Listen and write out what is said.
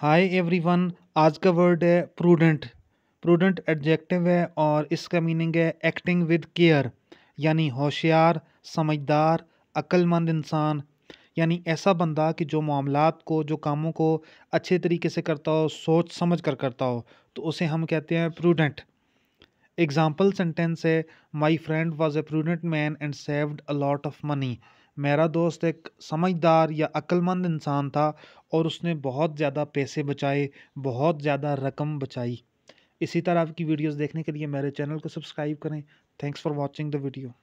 hi everyone आज का word है प्रूडेंट प्रूडेंट एडजेक्टिव है और इसका मीनिंग है एक्टिंग विद केयर यानी होशियार समझदार अक्लमंद इंसान यानी ऐसा बंदा कि जो मामला को जो कामों को अच्छे तरीके से करता हो सोच समझ कर करता हो तो उसे हम कहते हैं प्रूडेंट एग्ज़ाम्पल सेंटेंस है my friend was a prudent man and saved a lot of money मेरा दोस्त एक समझदार या अक्लमंद इंसान था और उसने बहुत ज़्यादा पैसे बचाए बहुत ज़्यादा रकम बचाई इसी तरह की वीडियोस देखने के लिए मेरे चैनल को सब्सक्राइब करें thanks for watching the video